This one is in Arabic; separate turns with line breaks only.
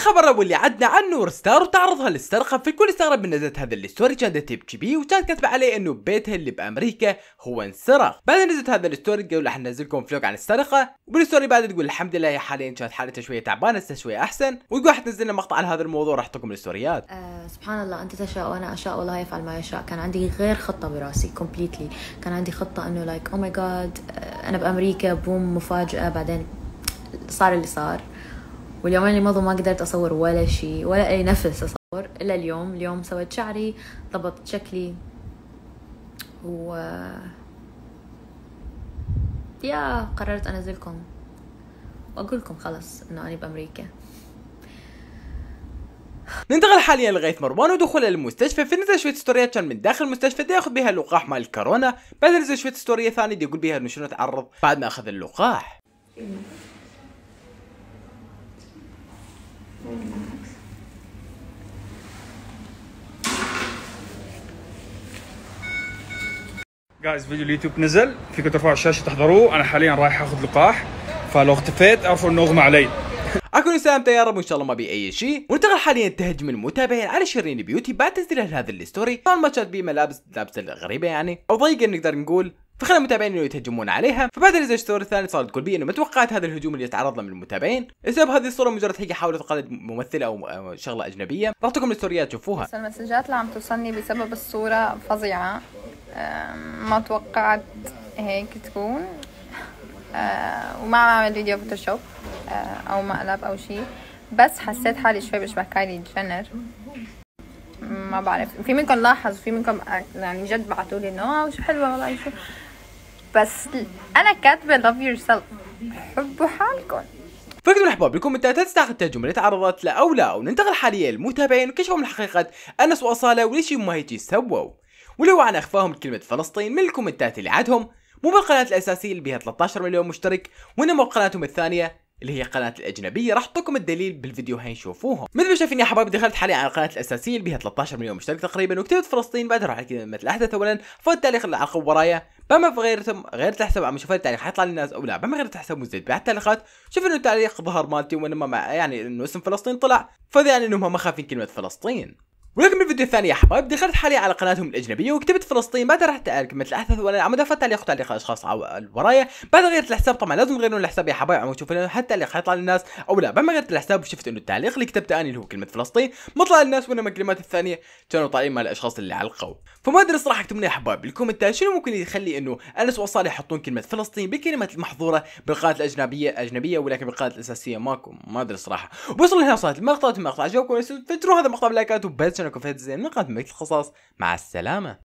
الخبر الاول اللي عدنا نور ستار وتعرضها للسرقه فالكل استغرب من نزلت هذا الستوري كانت تبكي بيه وكانت كاتبه عليه انه بيتها اللي بامريكا هو انسرق بعد نزلت هذا الستوري قالوا راح ننزل لكم فلوق عن السرقه وبالستوري بعد تقول الحمد لله حاليا كانت حالتها شويه تعبانه هسه شويه احسن ويقول راح تنزل لنا مقطع عن هذا الموضوع راح تقوم الستوريات أه
سبحان الله انت تشاء وانا اشاء والله يفعل ما يشاء كان عندي غير خطه براسي كومبليتلي كان عندي خطه انه لايك او ماي جاد انا بامريكا بوم مفاجاه بعدين صار اللي صار واليومين اللي مضوا ما قدرت اصور ولا شيء ولا اي نفس اصور الا اليوم اليوم سويت شعري ضبطت شكلي و يا قررت انزلكم واقول لكم خلص انه انا بامريكا
ننتقل حاليا لغاية مروان ودخوله للمستشفى فنزل شوية ستوريات كان من داخل المستشفى دي ياخذ بها اللقاح مال الكورونا بعد نزل شوية ستورية ثانية دي يقول بها انه شنو تعرض بعد ما اخذ اللقاح جايز فيديو اليوتيوب نزل فيكم ترفعوا الشاشه تحضروه انا حاليا رايح اخذ لقاح فلو اختفيت اعرفوا انه اغمى علي اكون سلامتين يا رب وان شاء الله ما بي اي شيء ونتقل حاليا تهجم المتابعين على شيرين بيوتي بعد تنزيل هذا الستوري طبعا ما كانت بيه ملابس لابسه غريبه يعني او ضيقه نقدر نقول فخلى المتابعين انه يتهجمون عليها فبعد نزل الستوري الثاني صارت تقول بي انه ما توقعت هذا الهجوم اللي يتعرض له من المتابعين السبب هذه الصوره مجرد هي حاولت تقلد ممثله او شغله اجنبيه رحت لكم الستوريات تشوفوها
المسجات اللي عم توصلني بسبب الصوره فظيعه ما توقعت هيك تكون آه، وما عم اعمل فيديو فوتوشوب آه، او مقلب او شيء بس حسيت حالي شوي بشبه كايلي جينر ما بعرف في منكم لاحظ في منكم يعني جد بعثوا لي انه آه، شو حلوه والله شو بس انا كاتبه لاف يور سيلف حبوا
حالكم فكرة الأحباب انت تستحق التهجم اللي تعرضت له أو لا وننتقل حاليا للمتابعين وكشفوا من حقيقة أنس وأصالة وليش ما هيجي سووا ولو عن اخفاهم كلمة فلسطين من الكومنتات اللي عادهم مو بالقناة الاساسية اللي بيها 13 مليون مشترك وانما قناتهم الثانية اللي هي قناة الأجنبية راح أعطيكم الدليل بالفيديو شوفوهم مثل ما شايفين يا حبايبي دخلت حاليا على القناة الأساسية اللي بيها 13 مليون مشترك تقريبا وكتبت فلسطين بعدها راح كذا مثل الأحداث أولا التعليق اللي على ورايا بما في غيرتهم غير الحساب عم شوف التعليق حيطلع للناس او لا بما غير الحساب مزدد بعد التعليقات شوف انه التعليق ظهر مالتي وانما يعني انه اسم فلسطين طلع فذا يعني انهم ما خافين كلمه فلسطين ولكم بالفيديو الثاني يا حبايب دخلت حاليا على قناتهم الاجنبيه وكتبت فلسطين ماذا راح تعلق مثل احدث ولا مضافه تعليق تعليق اشخاص او ورايا بعد غيرت الحساب طبعا لازم تغيرون الحساب يا حبايب عم تشوفوا حتى التعليق حيطلع للناس او لا بعد ما غيرت الحساب وشفت انه التعليق اللي كتبته اني اللي هو كلمه فلسطين ما طلع للناس وانما الكلمات الثانيه كانوا طالعين مع الاشخاص اللي علقوا فما ادري الصراحه اكتبوا لي يا حبايب بالكومنتات شنو ممكن يخلي انه انس وصالح يحطون كلمه فلسطين بالكلمات المحظوره بالقناه الاجنبيه اجنبيه ولكن بالقناه الاساسيه ماكو ما ادري الصراحه وبوصل هنا وصلت المقطع المقطع عجبكم هذا المقطع بلايكات وبس تشاركوا في هذه النقاط مثل الخصاص مع السلامة